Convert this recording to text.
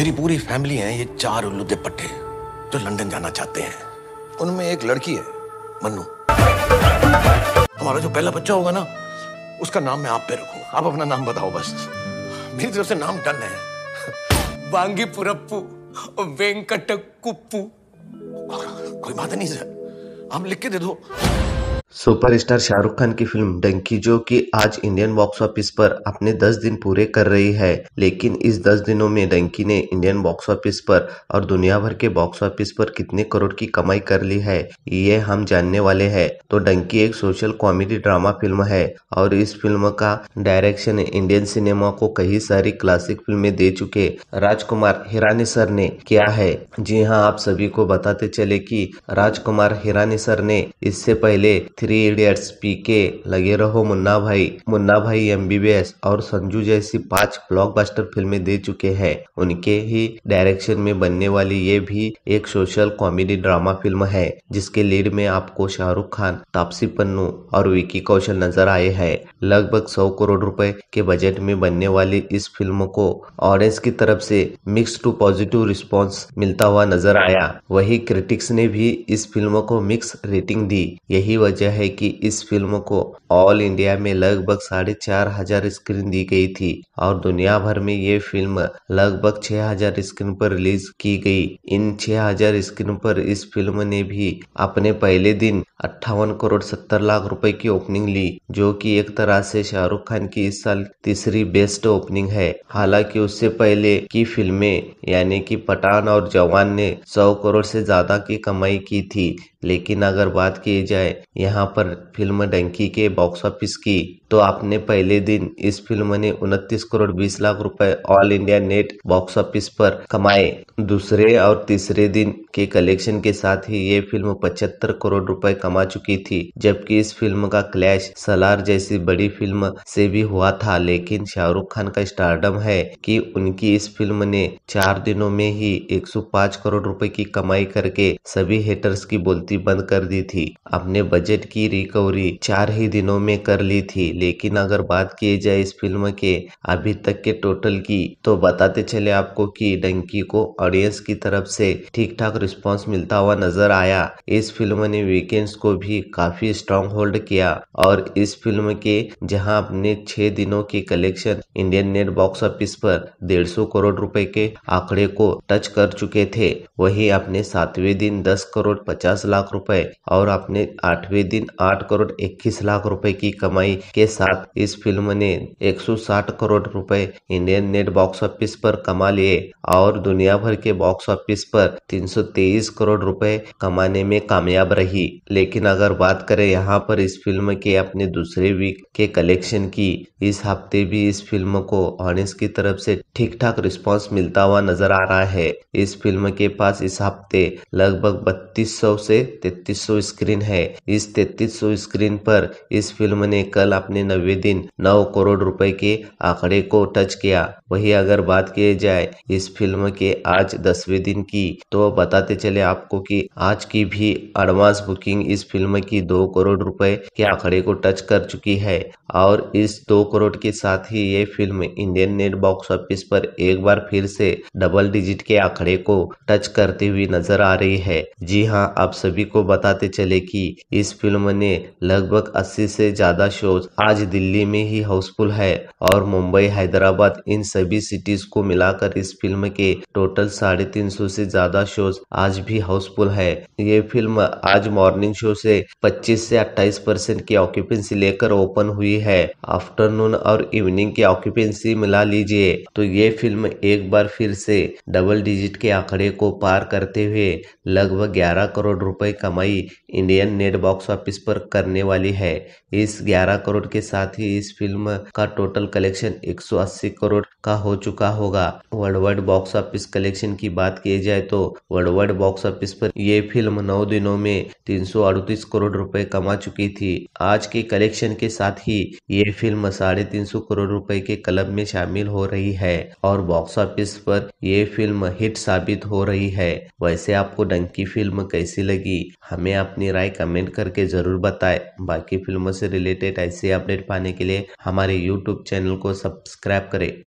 मेरी पूरी फैमिली है ये चार उल्लू दे पट्टे जो लंदन जाना चाहते हैं उनमें एक लड़की है मनु हमारा जो पहला बच्चा होगा ना उसका नाम मैं आप पे रखूंगा आप अपना नाम बताओ बस मेरी तरफ से नाम डन है बांगी पुरप्पू वेंकट कुप्पू कोई बात नहीं सर आप लिख के दे दो सुपरस्टार शाहरुख खान की फिल्म डंकी जो की आज इंडियन बॉक्स ऑफिस पर अपने 10 दिन पूरे कर रही है लेकिन इस 10 दिनों में डंकी ने इंडियन बॉक्स ऑफिस पर और दुनिया भर के बॉक्स ऑफिस पर कितने करोड़ की कमाई कर ली है ये हम जानने वाले हैं तो डंकी एक सोशल कॉमेडी ड्रामा फिल्म है और इस फिल्म का डायरेक्शन इंडियन सिनेमा को कई सारी क्लासिक फिल्में दे चुके राजकुमार हिरानी सर ने किया है जी हाँ आप सभी को बताते चले की राजकुमार हिरानी सर ने इससे पहले थ्री इडियट्स पीके लगे रहो मुन्ना भाई मुन्ना भाई एमबीबीएस और संजू जैसी पांच ब्लॉकबस्टर फिल्में दे चुके हैं उनके ही डायरेक्शन में बनने वाली ये भी एक सोशल कॉमेडी ड्रामा फिल्म है जिसके लीड में आपको शाहरुख खान तापसी पन्नू और विकी कौशल नजर आए हैं लगभग सौ करोड़ रुपए के बजट में बनने वाली इस फिल्म को ऑडियंस की तरफ से मिक्स टू पॉजिटिव रिस्पॉन्स मिलता हुआ नजर आया वही क्रिटिक्स ने भी इस फिल्म को मिक्स रेटिंग दी यही वजह गया है कि इस फिल्म को ऑल इंडिया में लगभग साढ़े चार हजार स्क्रीन दी गई थी और दुनिया भर में ये फिल्म लगभग छह हजार स्क्रीन पर रिलीज की गई इन छह हजार स्क्रीन पर इस फिल्म ने भी अपने पहले दिन अट्ठावन करोड़ सत्तर लाख रुपए की ओपनिंग ली जो कि एक तरह से शाहरुख खान की इस साल तीसरी बेस्ट ओपनिंग है हालांकि उससे पहले की फिल्में यानी कि पठान और जवान ने सौ करोड़ से ज्यादा की कमाई की थी लेकिन अगर बात की जाए यहाँ यहाँ पर फिल्म डंकी के बॉक्स ऑफिस की तो आपने पहले दिन इस फिल्म ने उनतीस करोड़ बीस लाख रुपए all India net box office पर कमाए दूसरे और तीसरे दिन के कलेक्शन के साथ ही ये फिल्म पचहत्तर करोड़ रुपए कमा चुकी थी जबकि इस फिल्म का क्लैश सलार जैसी बड़ी फिल्म से भी हुआ था लेकिन शाहरुख खान का स्टारडम है कि उनकी इस फिल्म ने चार दिनों में ही 105 करोड़ रुपए की कमाई करके सभी हेटर्स की बोलती बंद कर दी थी अपने बजट की रिकवरी चार ही दिनों में कर ली थी लेकिन अगर बात की जाए इस फिल्म के अभी तक के टोटल की तो बताते चले आपको कि डंकी को ऑडियंस की तरफ से ठीक ठाक रिस्पॉन्स मिलता हुआ नजर आया इस फिल्म ने वीकेंड्स को भी काफी स्ट्रॉन्ग होल्ड किया और इस फिल्म के जहां अपने छह दिनों के collection Indian net box office पर डेढ़ सौ करोड़ रुपए के आंकड़े को टच कर चुके थे वही अपने सातवें दिन दस करोड़ पचास लाख रुपए और अपने आठवें दिन आठ करोड़ इक्कीस लाख रुपए की कमाई के साथ इस फिल्म ने 160 करोड़ रुपए इंडियन नेट बॉक्स ऑफिस पर कमा लिए और दुनिया भर के बॉक्स ऑफिस पर 323 करोड़ रुपए कमाने में कामयाब रही लेकिन अगर बात करें यहाँ पर इस फिल्म के अपने दूसरे वीक के कलेक्शन की इस हफ्ते भी इस फिल्म को ऑनेस की तरफ से ठीक ठाक रिस्पॉन्स मिलता हुआ नजर आ रहा है इस फिल्म के पास इस हफ्ते लगभग 3200 से 3300 स्क्रीन है इस 3300 स्क्रीन पर इस फिल्म ने कल अपने ने नब्बे दिन नौ करोड़ रुपए के आंकड़े को टच किया वहीं अगर बात की जाए इस फिल्म के आज दसवें दिन की तो बताते चले आपको कि आज की भी एडवांस बुकिंग इस फिल्म की दो करोड़ रुपए के आंकड़े को टच कर चुकी है और इस दो करोड़ के साथ ही ये film Indian net box office पर एक बार फिर से डबल डिजिट के आंकड़े को टच करती हुई नजर आ रही है जी हाँ आप सभी को बताते चले कि इस फिल्म ने लगभग 80 से ज्यादा शोज आज आज दिल्ली में ही हाउसफुल है और मुंबई हैदराबाद इन सभी सिटीज को मिलाकर इस फिल्म के टोटल साढ़े तीन सौ से ज्यादा शोज आज भी हाउसफुल है ये फिल्म आज मॉर्निंग शो से 25 से 28 परसेंट की ऑक्यूपेंसी लेकर ओपन हुई है आफ्टरनून और इवनिंग की ऑक्यूपेंसी मिला लीजिए तो ये फिल्म एक बार फिर से डबल डिजिट के आंकड़े को पार करते हुए लगभग 11 करोड़ रुपए कमाई इंडियन नेट बॉक्स ऑफिस पर करने वाली है इस 11 करोड़ के साथ ही इस फिल्म का टोटल कलेक्शन 180 करोड़ का हो चुका होगा worldwide box office collection की बात की जाए तो वर्ल्ड वाइड बॉक्स ऑफिस पर यह फिल्म नौ दिनों में तीन करोड़ रुपए कमा चुकी थी आज के कलेक्शन के साथ ही ये फिल्म साढ़े तीन सौ करोड़ रुपए के क्लब में शामिल हो रही है और बॉक्स ऑफिस पर ये फिल्म हिट साबित हो रही है वैसे आपको डंकी फिल्म कैसी लगी हमें अपनी राय कमेंट करके जरूर बताएं बाकी फिल्मों से रिलेटेड ऐसे अपडेट पाने के लिए हमारे यूट्यूब चैनल को सब्सक्राइब करें